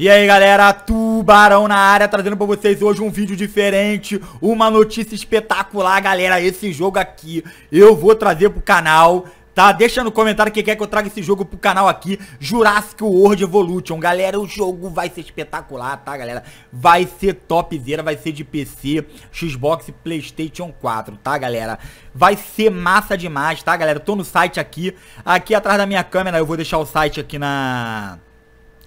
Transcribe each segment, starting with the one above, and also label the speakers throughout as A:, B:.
A: E aí galera, Tubarão na área, trazendo pra vocês hoje um vídeo diferente, uma notícia espetacular galera, esse jogo aqui eu vou trazer pro canal, tá? Deixa no comentário quem quer que eu traga esse jogo pro canal aqui, Jurassic World Evolution. Galera, o jogo vai ser espetacular, tá, galera? Vai ser topzera, vai ser de PC, Xbox e Playstation 4, tá, galera? Vai ser massa demais, tá, galera? tô no site aqui, aqui atrás da minha câmera, eu vou deixar o site aqui na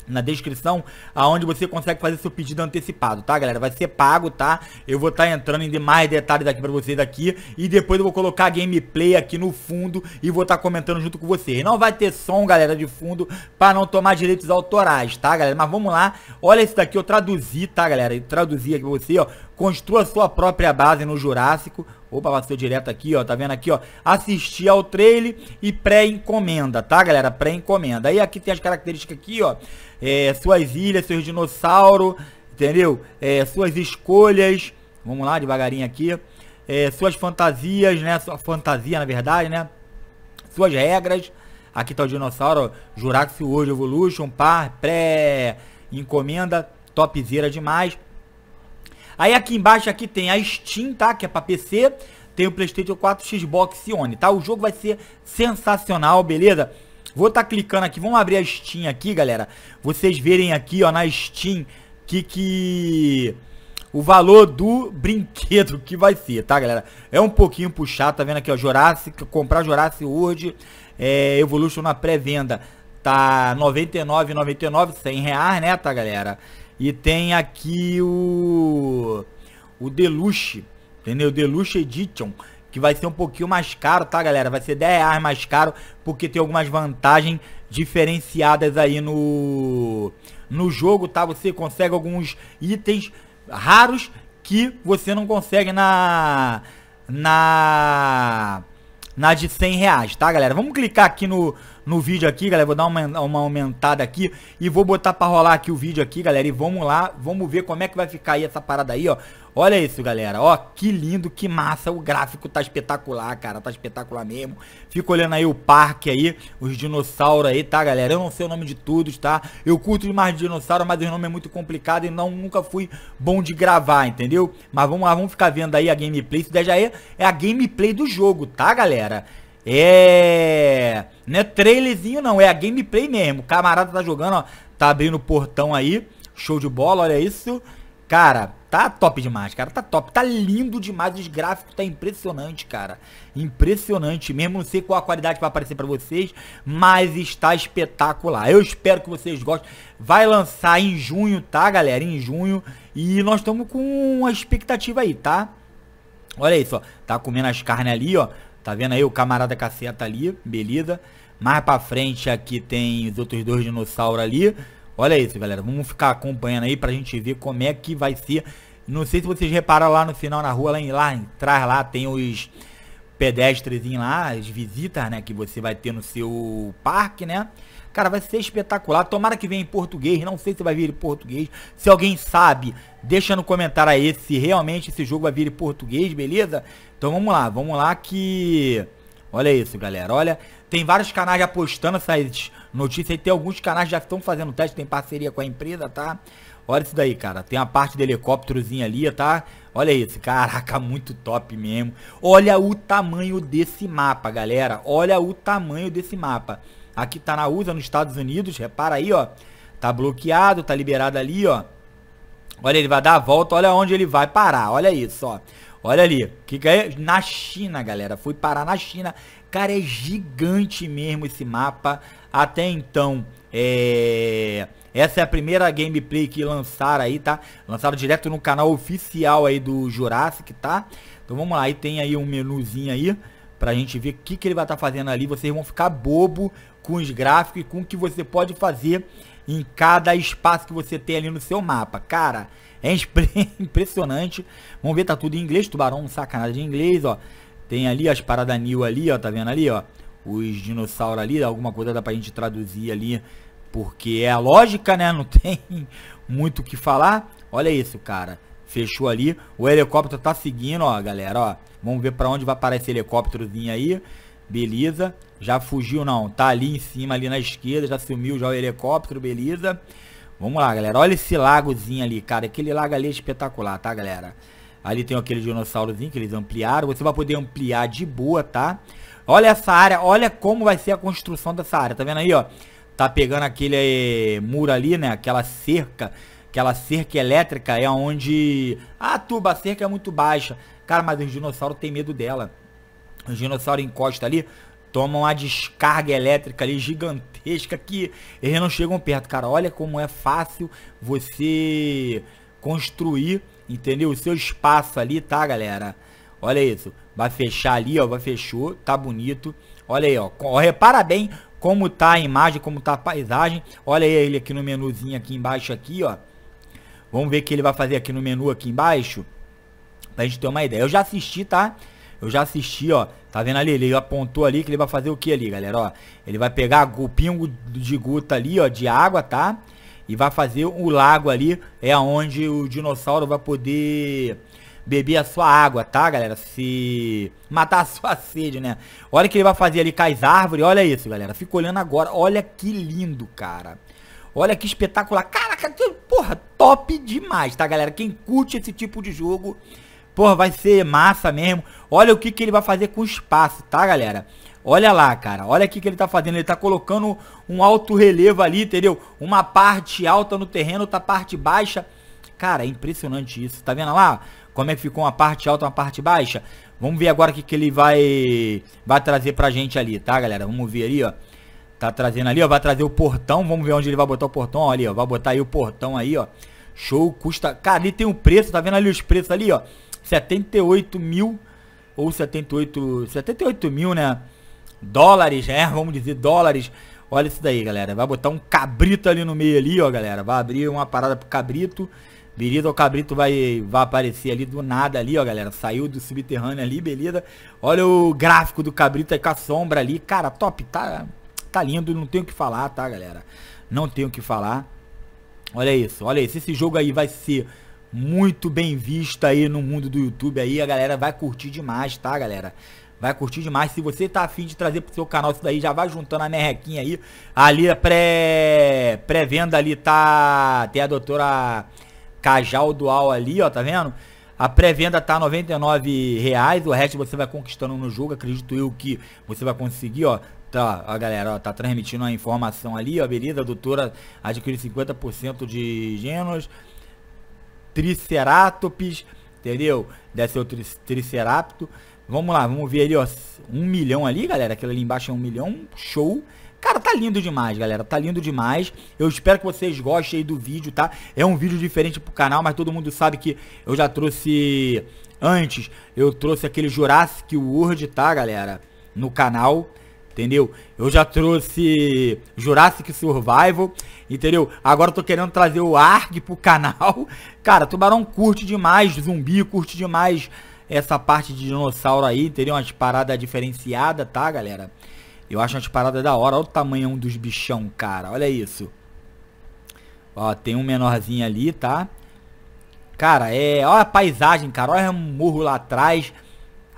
A: na descrição, aonde você consegue fazer seu pedido antecipado, tá, galera? Vai ser pago, tá? Eu vou estar tá entrando em mais detalhes aqui pra vocês aqui, e depois eu vou colocar a gameplay aqui no fundo e vou estar tá comentando junto com vocês. Não vai ter som, galera, de fundo, pra não tomar direitos autorais, tá, galera? Mas vamos lá, olha isso daqui, eu traduzi, tá, galera? Eu traduzi aqui pra você, ó, construa sua própria base no Jurássico, Opa, bateu direto aqui, ó. Tá vendo aqui, ó? Assistir ao trailer e pré-encomenda, tá, galera? Pré-encomenda. Aí aqui tem as características aqui, ó. É, suas ilhas, seus dinossauros, entendeu? É, suas escolhas. Vamos lá, devagarinho aqui. É, suas fantasias, né? Sua fantasia, na verdade, né? Suas regras. Aqui tá o dinossauro, ó. Jurassic World Evolution, par, pré-encomenda. Topzera demais. Aí aqui embaixo aqui tem a Steam, tá? Que é pra PC. Tem o Playstation 4, Xbox e One, tá? O jogo vai ser sensacional, beleza? Vou estar tá clicando aqui, vamos abrir a Steam aqui, galera. Vocês verem aqui, ó, na Steam, que que... O valor do brinquedo que vai ser, tá, galera? É um pouquinho puxado, tá vendo aqui, ó, Jurassic, comprar Jurassic World, é, Evolution na pré-venda. Tá R$ 99,99, R$ 100 né, tá, galera? E tem aqui o o Deluxe, entendeu? Deluxe Edition, que vai ser um pouquinho mais caro, tá, galera? Vai ser 10 reais mais caro, porque tem algumas vantagens diferenciadas aí no, no jogo, tá? Você consegue alguns itens raros que você não consegue na... na... na de 100 reais, tá, galera? Vamos clicar aqui no, no vídeo aqui, galera. Vou dar uma, uma aumentada aqui e vou botar pra rolar aqui o vídeo aqui, galera. E vamos lá, vamos ver como é que vai ficar aí essa parada aí, ó. Olha isso, galera. Ó, que lindo, que massa. O gráfico tá espetacular, cara. Tá espetacular mesmo. Fica olhando aí o parque aí, os dinossauros aí, tá, galera? Eu não sei o nome de todos, tá? Eu curto demais dinossauro, mas o nome é muito complicado e não, nunca fui bom de gravar, entendeu? Mas vamos lá, vamos ficar vendo aí a gameplay. Isso daí já é, é a gameplay do jogo, tá, galera? É. Não é trailerzinho, não. É a gameplay mesmo. O camarada tá jogando, ó. Tá abrindo o portão aí. Show de bola, olha isso. Cara, tá top demais, cara. Tá top. Tá lindo demais. Os gráficos tá impressionante, cara. Impressionante mesmo. Não sei qual a qualidade vai aparecer pra vocês, mas está espetacular. Eu espero que vocês gostem. Vai lançar em junho, tá, galera? Em junho. E nós estamos com uma expectativa aí, tá? Olha isso, ó. Tá comendo as carnes ali, ó. Tá vendo aí o camarada caceta tá ali, beleza. Mais pra frente aqui tem os outros dois dinossauros ali. Olha isso, galera. Vamos ficar acompanhando aí pra gente ver como é que vai ser. Não sei se vocês repararam lá no final na rua, lá, em, lá atrás lá tem os pedestres lá, as visitas, né, que você vai ter no seu parque, né? Cara, vai ser espetacular. Tomara que venha em português. Não sei se vai vir em português. Se alguém sabe, deixa no comentário aí se realmente esse jogo vai vir em português, beleza? Então vamos lá, vamos lá que... Olha isso, galera. Olha, tem vários canais apostando essas notícias. E tem alguns canais que já estão fazendo teste, tem parceria com a empresa, tá? Olha isso daí, cara. Tem a parte do helicópterozinho ali, tá? Olha isso. Caraca, muito top mesmo. Olha o tamanho desse mapa, galera. Olha o tamanho desse mapa. Aqui tá na USA, nos Estados Unidos. Repara aí, ó. Tá bloqueado, tá liberado ali, ó. Olha, ele vai dar a volta, olha onde ele vai parar. Olha isso, ó. Olha ali. Que que é? Na China, galera. Fui parar na China. Cara, é gigante mesmo esse mapa. Até então, é... Essa é a primeira gameplay que lançaram aí, tá? Lançaram direto no canal oficial aí do Jurassic, tá? Então vamos lá, aí tem aí um menuzinho aí pra gente ver o que, que ele vai estar tá fazendo ali. Vocês vão ficar bobo com os gráficos e com o que você pode fazer em cada espaço que você tem ali no seu mapa. Cara, é impressionante. Vamos ver, tá tudo em inglês. Tubarão, sacanagem em inglês, ó. Tem ali as paradas new ali, ó. Tá vendo ali, ó? Os dinossauros ali, alguma coisa dá pra gente traduzir ali. Porque é a lógica, né? Não tem muito o que falar. Olha isso, cara. Fechou ali. O helicóptero tá seguindo, ó, galera, ó. Vamos ver para onde vai parar esse helicópterozinho aí. Beleza. Já fugiu não. Tá ali em cima, ali na esquerda. Já sumiu já o helicóptero, beleza. Vamos lá, galera. Olha esse lagozinho ali, cara. Aquele lago ali é espetacular, tá, galera? Ali tem aquele dinossaurozinho que eles ampliaram. Você vai poder ampliar de boa, tá? Olha essa área. Olha como vai ser a construção dessa área. Tá vendo aí, ó? Tá pegando aquele eh, muro ali, né? Aquela cerca aquela cerca elétrica é onde ah, tuba, a cerca é muito baixa. Cara, mas os dinossauros têm medo dela. Os dinossauros encostam ali, tomam uma descarga elétrica ali gigantesca que eles não chegam perto. Cara, olha como é fácil você construir, entendeu? O seu espaço ali, tá, galera? Olha isso. Vai fechar ali, ó. Vai fechou. Tá bonito. Olha aí, ó. Repara bem como tá a imagem, como tá a paisagem. Olha aí ele aqui no menuzinho aqui embaixo aqui, ó. Vamos ver o que ele vai fazer aqui no menu aqui embaixo. Pra gente ter uma ideia. Eu já assisti, tá? Eu já assisti, ó. Tá vendo ali? Ele apontou ali que ele vai fazer o que ali, galera, ó. Ele vai pegar o pingo de guta ali, ó, de água, tá? E vai fazer o lago ali, é onde o dinossauro vai poder beber a sua água, tá, galera? Se matar a sua sede, né? Olha o que ele vai fazer ali com as árvores, olha isso, galera. Fico olhando agora, olha que lindo, cara. Olha que espetacular. Caraca, que, porra, top demais, tá, galera? Quem curte esse tipo de jogo Porra, vai ser massa mesmo. Olha o que, que ele vai fazer com o espaço, tá, galera? Olha lá, cara. Olha o que ele tá fazendo. Ele tá colocando um alto relevo ali, entendeu? Uma parte alta no terreno, outra parte baixa. Cara, é impressionante isso. Tá vendo lá? Como é que ficou uma parte alta, uma parte baixa? Vamos ver agora o que, que ele vai vai trazer pra gente ali, tá, galera? Vamos ver ali, ó. Tá trazendo ali, ó. Vai trazer o portão. Vamos ver onde ele vai botar o portão. Olha ali, ó. Vai botar aí o portão aí, ó. Show. Custa... Cara, ali tem o um preço. Tá vendo ali os preços ali, ó? 78 mil ou 78, 78 mil, né? Dólares, é, vamos dizer dólares. Olha isso daí, galera. Vai botar um cabrito ali no meio ali, ó, galera. Vai abrir uma parada pro cabrito. Beleza, o cabrito vai, vai aparecer ali do nada ali, ó, galera. Saiu do subterrâneo ali, beleza. Olha o gráfico do cabrito aí com a sombra ali. Cara, top, tá, tá lindo. Não tenho o que falar, tá, galera? Não tenho o que falar. Olha isso, olha isso. Esse jogo aí vai ser muito bem vista aí no mundo do YouTube aí. A galera vai curtir demais, tá, galera? Vai curtir demais. Se você tá afim de trazer pro seu canal isso daí, já vai juntando a merrequinha aí. Ali a pré, pré-venda ali tá. Tem a doutora Cajal Dual ali, ó, tá vendo? A pré-venda tá R$ reais, o resto você vai conquistando no jogo, acredito eu que você vai conseguir, ó. Tá, a galera, ó, tá transmitindo a informação ali, ó, beleza? A doutora adquire 50% de gêneros. Triceratops, entendeu? Deve ser o tri Vamos lá, vamos ver ali, ó, um milhão ali, galera. Aquilo ali embaixo é um milhão, show. Cara, tá lindo demais, galera. Tá lindo demais. Eu espero que vocês gostem aí do vídeo, tá? É um vídeo diferente pro canal, mas todo mundo sabe que eu já trouxe antes. Eu trouxe aquele Jurassic World, tá, galera? No canal entendeu? Eu já trouxe Jurassic Survival, entendeu? Agora eu tô querendo trazer o ARG pro canal. Cara, Tubarão curte demais zumbi, curte demais essa parte de dinossauro aí, entendeu? Umas paradas diferenciadas, tá, galera? Eu acho umas paradas da hora. Olha o tamanho dos bichão, cara. Olha isso. Ó, tem um menorzinho ali, tá? Cara, é... Olha a paisagem, cara. Olha o morro lá atrás.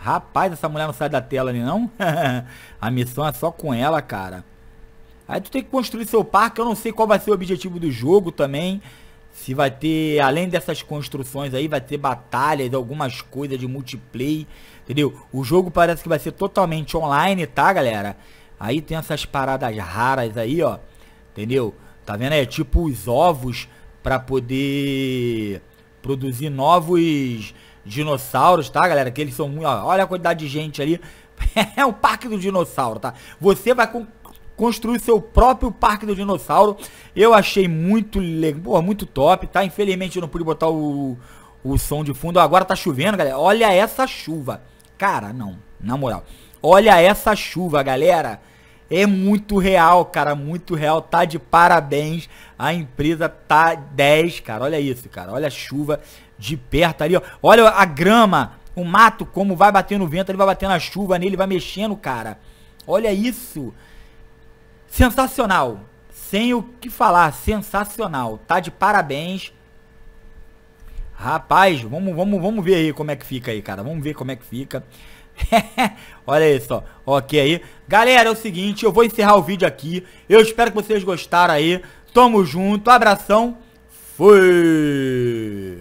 A: Rapaz, essa mulher não sai da tela ali não. a missão é só com ela, cara. Aí tu tem que construir seu parque. Eu não sei qual vai ser o objetivo do jogo também. Se vai ter, além dessas construções aí, vai ter batalhas, algumas coisas de multiplayer, entendeu? O jogo parece que vai ser totalmente online, tá, galera? Aí tem essas paradas raras aí, ó, entendeu? Tá vendo aí? Tipo os ovos para poder produzir novos dinossauros, tá, galera? Que eles são muito. Olha a quantidade de gente ali. é o parque do dinossauro, tá? Você vai com construir seu próprio parque do dinossauro. Eu achei muito legal, muito top, tá? Infelizmente eu não pude botar o, o som de fundo. Agora tá chovendo, galera. Olha essa chuva. Cara, não, na moral. Olha essa chuva, galera. É muito real, cara, muito real. Tá de parabéns. A empresa tá 10, cara. Olha isso, cara. Olha a chuva de perto ali, ó. Olha a grama, o mato, como vai batendo o vento, ele vai batendo a chuva nele, vai mexendo, cara. Olha isso. Sensacional. Sem o que falar, sensacional. Tá de parabéns. Rapaz, vamos, vamos, vamos ver aí como é que fica aí, cara. Vamos ver como é que fica. Olha isso, ó. Ok aí. Galera, é o seguinte, eu vou encerrar o vídeo aqui. Eu espero que vocês gostaram aí. Tamo junto, abração. Fui!